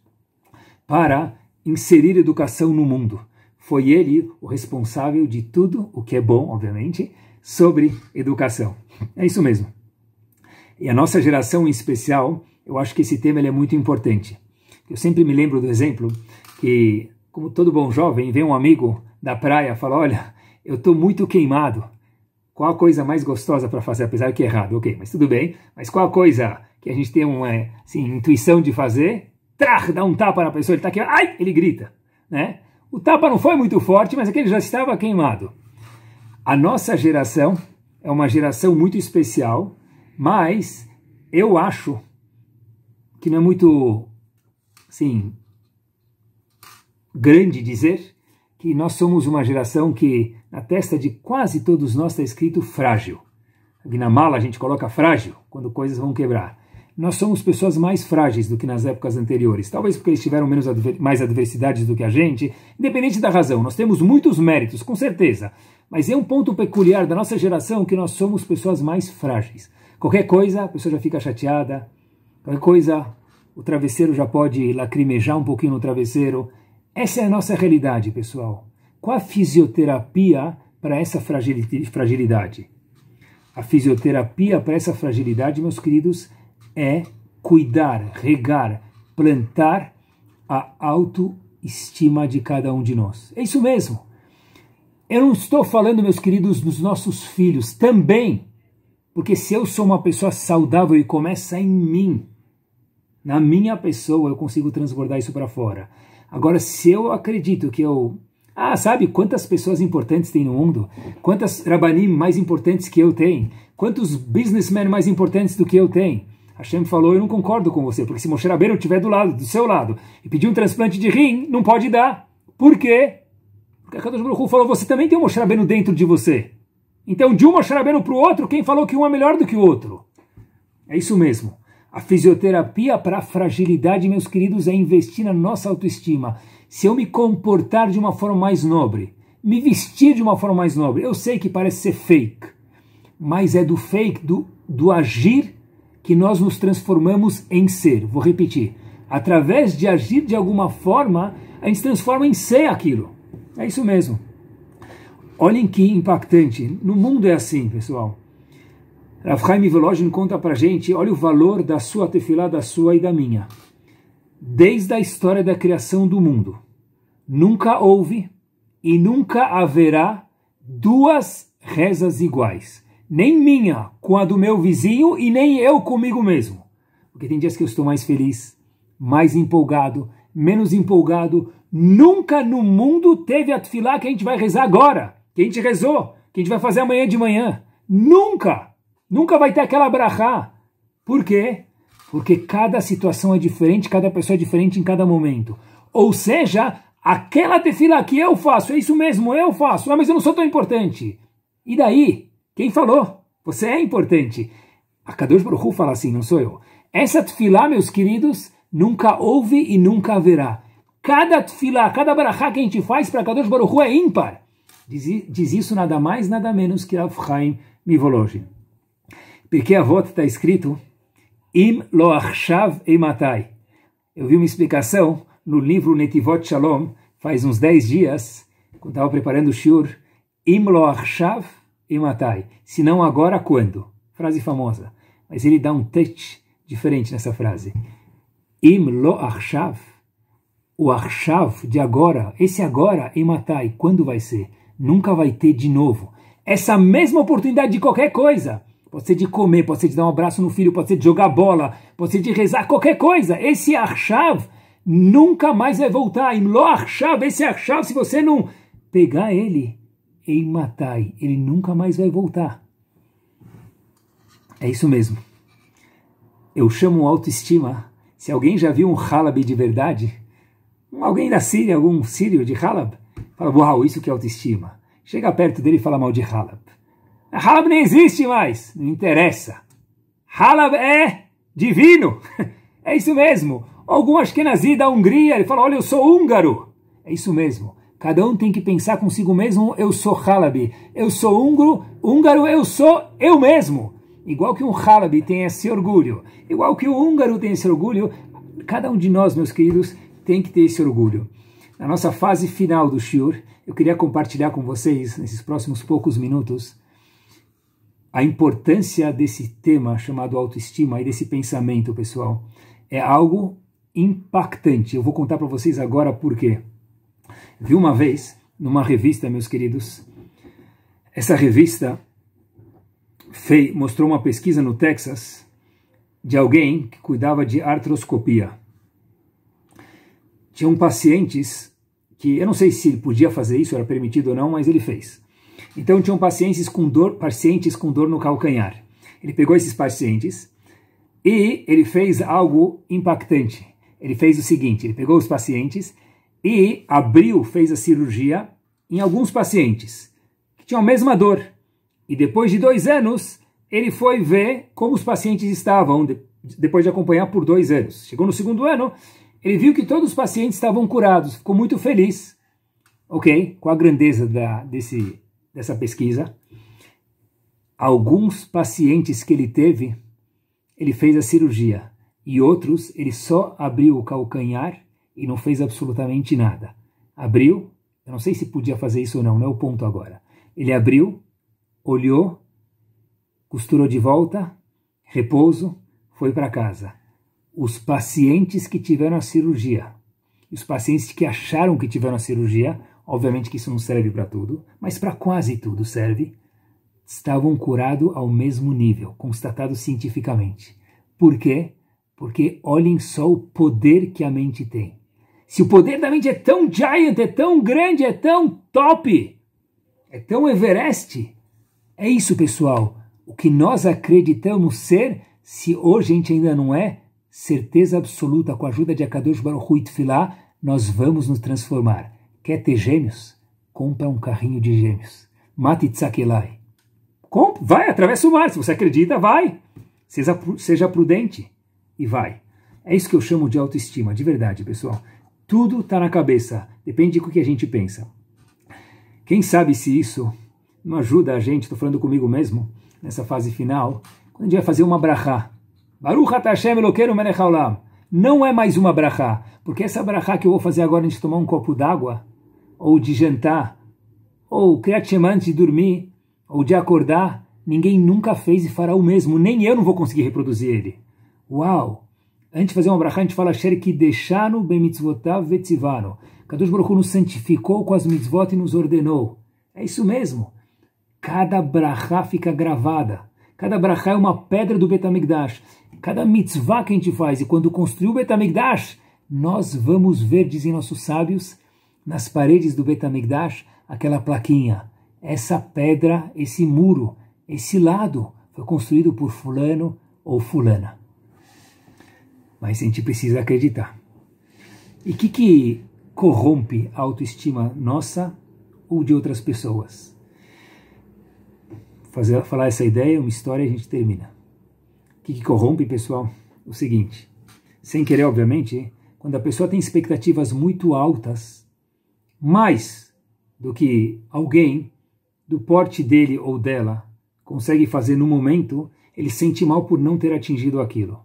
para inserir educação no mundo. Foi ele o responsável de tudo o que é bom, obviamente, sobre educação. É isso mesmo. E a nossa geração em especial, eu acho que esse tema é muito importante. Eu sempre me lembro do exemplo que, como todo bom jovem, vem um amigo da praia e fala: Olha, eu estou muito queimado. Qual a coisa mais gostosa para fazer? Apesar que é errado, ok, mas tudo bem. Mas qual a coisa que a gente tem uma assim, intuição de fazer? Trar, dá um tapa na pessoa, ele está queimado, ai, ele grita. Né? O tapa não foi muito forte, mas aquele é já estava queimado. A nossa geração é uma geração muito especial mas eu acho que não é muito, assim, grande dizer que nós somos uma geração que na testa de quase todos nós está escrito frágil. Aqui na mala a gente coloca frágil quando coisas vão quebrar. Nós somos pessoas mais frágeis do que nas épocas anteriores, talvez porque eles tiveram menos adver mais adversidades do que a gente, independente da razão. Nós temos muitos méritos, com certeza, mas é um ponto peculiar da nossa geração que nós somos pessoas mais frágeis. Qualquer coisa, a pessoa já fica chateada. Qualquer coisa, o travesseiro já pode lacrimejar um pouquinho no travesseiro. Essa é a nossa realidade, pessoal. Qual a fisioterapia para essa fragilidade? A fisioterapia para essa fragilidade, meus queridos, é cuidar, regar, plantar a autoestima de cada um de nós. É isso mesmo. Eu não estou falando, meus queridos, dos nossos filhos também porque se eu sou uma pessoa saudável e começa em mim, na minha pessoa, eu consigo transbordar isso para fora. Agora, se eu acredito que eu. Ah, sabe quantas pessoas importantes tem no mundo? Quantas rabanim mais importantes que eu tenho? Quantos businessmen mais importantes do que eu tenho? Hashem falou: Eu não concordo com você, porque se Moshe Rabbeinu estiver do lado, do seu lado, e pedir um transplante de rim, não pode dar. Por quê? Porque a Kadosh Baruch falou: Você também tem o Moshe Rabbeinu dentro de você. Então, de uma chorabendo para o outro, quem falou que um é melhor do que o outro? É isso mesmo. A fisioterapia para a fragilidade, meus queridos, é investir na nossa autoestima. Se eu me comportar de uma forma mais nobre, me vestir de uma forma mais nobre, eu sei que parece ser fake, mas é do fake, do, do agir, que nós nos transformamos em ser. Vou repetir. Através de agir de alguma forma, a gente transforma em ser aquilo. É isso mesmo. Olhem que impactante. No mundo é assim, pessoal. Rav Chaim conta pra gente, olha o valor da sua tefilá, da sua e da minha. Desde a história da criação do mundo, nunca houve e nunca haverá duas rezas iguais. Nem minha com a do meu vizinho e nem eu comigo mesmo. Porque tem dias que eu estou mais feliz, mais empolgado, menos empolgado. Nunca no mundo teve a tefilá que a gente vai rezar agora que a gente rezou, que a gente vai fazer amanhã de manhã. Nunca, nunca vai ter aquela brahá. Por quê? Porque cada situação é diferente, cada pessoa é diferente em cada momento. Ou seja, aquela tefila que eu faço, é isso mesmo, eu faço. Ah, mas eu não sou tão importante. E daí? Quem falou? Você é importante. A Kadosh Baruch Hu fala assim, não sou eu. Essa tefila, meus queridos, nunca houve e nunca haverá. Cada tefila, cada brahá que a gente faz para Kadosh Baruch Hu é ímpar. Diz, diz isso nada mais, nada menos que Avchaim Mivologin. Porque a volta está escrito Im lo achshav ematai. Eu vi uma explicação no livro Netivot Shalom, faz uns 10 dias, quando estava preparando o shiur, Im lo achshav ematai. Se não agora, quando? Frase famosa. Mas ele dá um touch diferente nessa frase. Im lo o Arshav de agora, esse agora em Matai, quando vai ser? nunca vai ter de novo. Essa mesma oportunidade de qualquer coisa. Pode ser de comer, pode ser de dar um abraço no filho, pode ser de jogar bola, pode ser de rezar, qualquer coisa. Esse achav nunca mais vai voltar. Imlo achav, esse achav, se você não pegar ele em matai, ele nunca mais vai voltar. É isso mesmo. Eu chamo autoestima. Se alguém já viu um Halab de verdade, alguém da Síria, algum sírio de Halab, Fala, uau, isso que é autoestima. Chega perto dele e fala mal de Halab. Halab nem existe mais. Não interessa. Halab é divino. *laughs* É isso mesmo. Algum Ashkenazi da Hungria, ele fala, olha, eu sou húngaro. É isso mesmo. Cada um tem que pensar consigo mesmo, eu sou Halab. Eu sou húngaro, húngaro, eu sou eu mesmo. Igual que um Halab tem esse orgulho. Igual que o húngaro tem esse orgulho. Cada um de nós, meus queridos, tem que ter esse orgulho. Na nossa fase final do Shiur, eu queria compartilhar com vocês, nesses próximos poucos minutos, a importância desse tema chamado autoestima e desse pensamento, pessoal. É algo impactante. Eu vou contar para vocês agora por quê. Vi uma vez, numa revista, meus queridos, essa revista fei mostrou uma pesquisa no Texas de alguém que cuidava de artroscopia tinham pacientes que eu não sei se ele podia fazer isso, era permitido ou não, mas ele fez. Então tinham pacientes com dor, pacientes com dor no calcanhar. Ele pegou esses pacientes e ele fez algo impactante. Ele fez o seguinte, ele pegou os pacientes e abriu, fez a cirurgia em alguns pacientes que tinham a mesma dor. E depois de dois anos, ele foi ver como os pacientes estavam, depois de acompanhar por dois anos. Chegou no segundo ano, ele viu que todos os pacientes estavam curados, ficou muito feliz, ok, com a grandeza da, desse, dessa pesquisa. Alguns pacientes que ele teve, ele fez a cirurgia, e outros ele só abriu o calcanhar e não fez absolutamente nada. Abriu, eu não sei se podia fazer isso ou não, não é o ponto agora. Ele abriu, olhou, costurou de volta, repouso, foi para casa os pacientes que tiveram a cirurgia. Os pacientes que acharam que tiveram a cirurgia, obviamente que isso não serve para tudo, mas para quase tudo serve, estavam curados ao mesmo nível, constatado cientificamente. Por quê? Porque olhem só o poder que a mente tem. Se o poder da mente é tão giant, é tão grande, é tão top, é tão Everest, é isso, pessoal. O que nós acreditamos ser, se hoje a gente ainda não é, certeza absoluta, com a ajuda de Akadosh Baruch Hu nós vamos nos transformar. Quer ter gêmeos? Compra um carrinho de gêmeos. Mate Tsakelai. Vai, atravessa o mar. Se você acredita, vai. Seja, seja prudente e vai. É isso que eu chamo de autoestima, de verdade, pessoal. Tudo está na cabeça, depende do que a gente pensa. Quem sabe se isso não ajuda a gente, estou falando comigo mesmo, nessa fase final, quando a gente vai fazer uma brahá, Baruch Hashem Eloqueiro Melech Não é mais uma brachá, porque essa brachá que eu vou fazer agora antes de tomar um copo d'água, ou de jantar, ou criar antes de dormir, ou de acordar, ninguém nunca fez e fará o mesmo, nem eu não vou conseguir reproduzir ele. Uau! Antes de fazer uma brachá, a gente fala Asher Kideshanu Bemitzvotav Vetzivano. Kadosh Baruch nos santificou com as mitzvot e nos ordenou. É isso mesmo. Cada brachá fica gravada. Cada brachá é uma pedra do Betamigdash cada mitzvah que a gente faz e quando construiu o Betamigdash, nós vamos ver, dizem nossos sábios, nas paredes do Betamigdash, aquela plaquinha. Essa pedra, esse muro, esse lado foi construído por fulano ou fulana. Mas a gente precisa acreditar. E o que, que corrompe a autoestima nossa ou de outras pessoas? Fazer, falar essa ideia, uma história, a gente termina. O que, que corrompe, pessoal? O seguinte, sem querer, obviamente, quando a pessoa tem expectativas muito altas, mais do que alguém do porte dele ou dela consegue fazer no momento, ele sente mal por não ter atingido aquilo.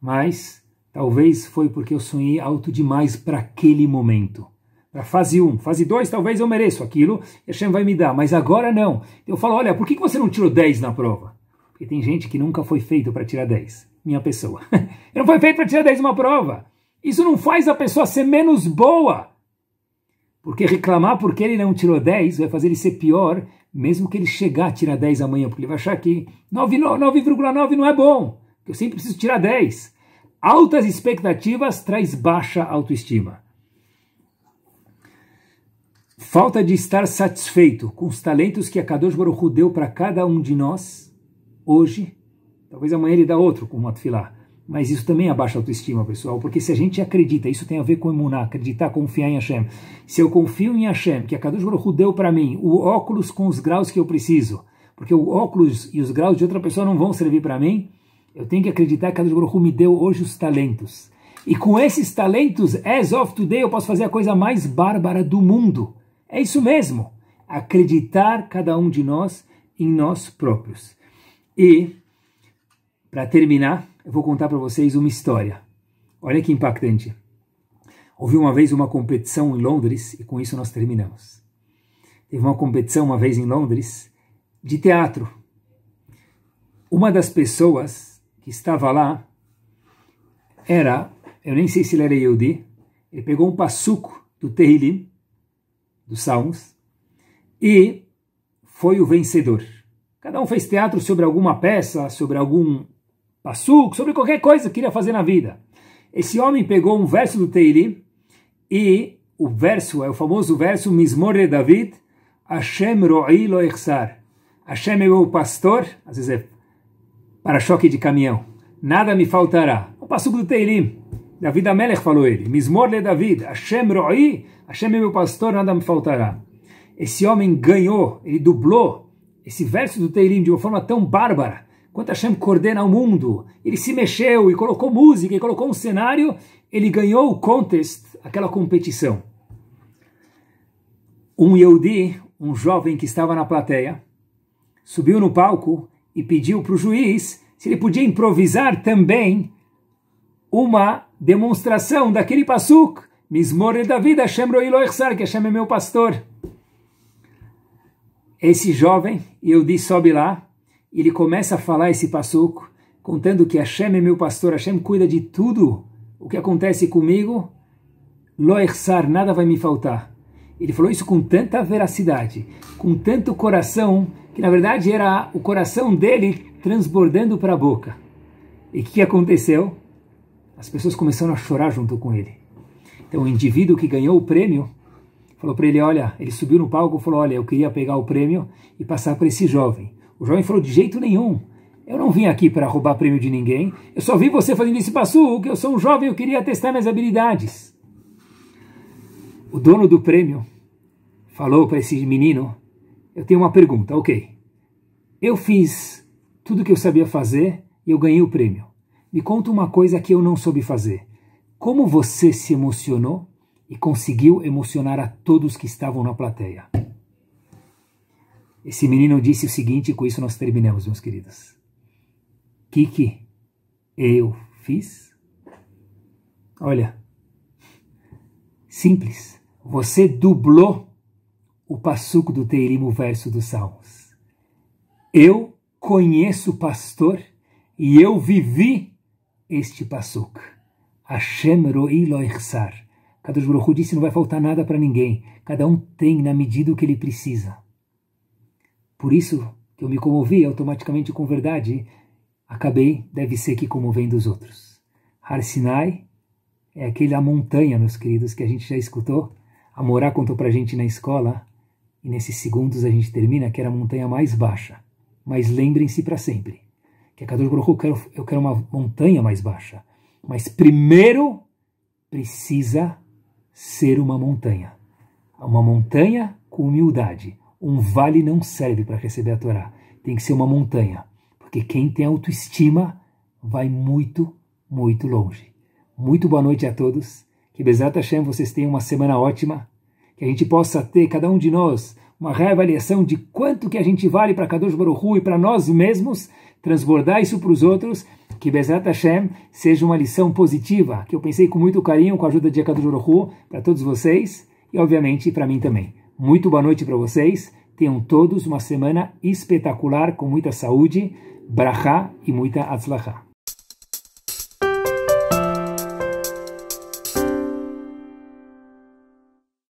Mas talvez foi porque eu sonhei alto demais para aquele momento. Para fase 1, um. fase 2, talvez eu mereço aquilo, e Hashem vai me dar, mas agora não. Eu falo, olha, por que você não tirou 10 na prova? Porque tem gente que nunca foi feito para tirar 10. Minha pessoa. *laughs* Eu não foi feito para tirar 10 uma prova. Isso não faz a pessoa ser menos boa. Porque reclamar porque ele não tirou 10 vai fazer ele ser pior, mesmo que ele chegar a tirar 10 amanhã, porque ele vai achar que 9,9 não é bom, que eu sempre preciso tirar 10. Altas expectativas traz baixa autoestima. Falta de estar satisfeito com os talentos que a Kadosh Baruch Hu deu para cada um de nós hoje, talvez amanhã ele dá outro com uma tefilá. Mas isso também abaixa a autoestima, pessoal, porque se a gente acredita, isso tem a ver com emuná, acreditar, confiar em Hashem. Se eu confio em Hashem, que a Kadosh Baruch deu para mim o óculos com os graus que eu preciso, porque o óculos e os graus de outra pessoa não vão servir para mim, eu tenho que acreditar que a Kadosh Baruch me deu hoje os talentos. E com esses talentos, as of today, eu posso fazer a coisa mais bárbara do mundo. É isso mesmo. Acreditar cada um de nós em nós próprios. E, para terminar, eu vou contar para vocês uma história. Olha que impactante. Houve uma vez uma competição em Londres, e com isso nós terminamos. Teve uma competição uma vez em Londres de teatro. Uma das pessoas que estava lá era, eu nem sei se ele era Yehudi, ele pegou um passuco do Tehillim, dos Salmos, e foi o vencedor. Cada um fez teatro sobre alguma peça, sobre algum passuco, sobre qualquer coisa que queria fazer na vida. Esse homem pegou um verso do Teirim e o verso é o famoso verso de David, Hashem ro'i lo echsar. Hashem é meu pastor, às vezes é para-choque de caminhão. Nada me faltará. O passuco do Teirim. David Amelech falou ele, Mismore David, Hashem ro'i, Hashem é meu pastor, nada me faltará. Esse homem ganhou, ele dublou esse verso do Teirim de uma forma tão bárbara, quanto Hashem coordena o mundo, ele se mexeu e colocou música e colocou um cenário, ele ganhou o contest, aquela competição. Um Yehudi, um jovem que estava na plateia, subiu no palco e pediu para o juiz se ele podia improvisar também uma demonstração daquele passuk, Mismore David, Hashem Roilo que Hashem é meu pastor esse jovem, e eu disse, sobe lá, ele começa a falar esse passuco, contando que Hashem é meu pastor, Hashem cuida de tudo o que acontece comigo, loersar, nada vai me faltar. Ele falou isso com tanta veracidade, com tanto coração, que na verdade era o coração dele transbordando para a boca. E o que aconteceu? As pessoas começaram a chorar junto com ele. Então o indivíduo que ganhou o prêmio, falou para ele, olha, ele subiu no palco e falou, olha, eu queria pegar o prêmio e passar para esse jovem. O jovem falou, de jeito nenhum, eu não vim aqui para roubar prêmio de ninguém, eu só vi você fazendo esse passo, que eu sou um jovem, eu queria testar minhas habilidades. O dono do prêmio falou para esse menino, eu tenho uma pergunta, ok, eu fiz tudo o que eu sabia fazer e eu ganhei o prêmio. Me conta uma coisa que eu não soube fazer. Como você se emocionou e conseguiu emocionar a todos que estavam na plateia. Esse menino disse o seguinte, e com isso nós terminamos, meus queridos. que eu fiz? Olha, simples. Você dublou o passuco do Teirimo verso dos Salmos. Eu conheço o pastor e eu vivi este passuco. Hashem ro'i Kadosh Baruch Hu disse não vai faltar nada para ninguém. Cada um tem na medida o que ele precisa. Por isso que eu me comovi automaticamente com verdade. Acabei, deve ser que comovendo os outros. Har Sinai é aquela montanha, meus queridos, que a gente já escutou. A Morá contou para a gente na escola. E nesses segundos a gente termina que era a montanha mais baixa. Mas lembrem-se para sempre que a Kadosh Baruch eu quero, eu quero uma montanha mais baixa. Mas primeiro precisa ser uma montanha. Uma montanha com humildade. Um vale não serve para receber a Torá. Tem que ser uma montanha. Porque quem tem autoestima vai muito, muito longe. Muito boa noite a todos. Que Bezat Hashem vocês tenham uma semana ótima. Que a gente possa ter, cada um de nós, uma reavaliação de quanto que a gente vale para Kadosh Baruch Hu e para nós mesmos, transbordar isso para os outros que Bezerra Hashem seja uma lição positiva, que eu pensei com muito carinho, com a ajuda de Akadosh para todos vocês e, obviamente, para mim também. Muito boa noite para vocês. Tenham todos uma semana espetacular, com muita saúde, brachá e muita atzlachá.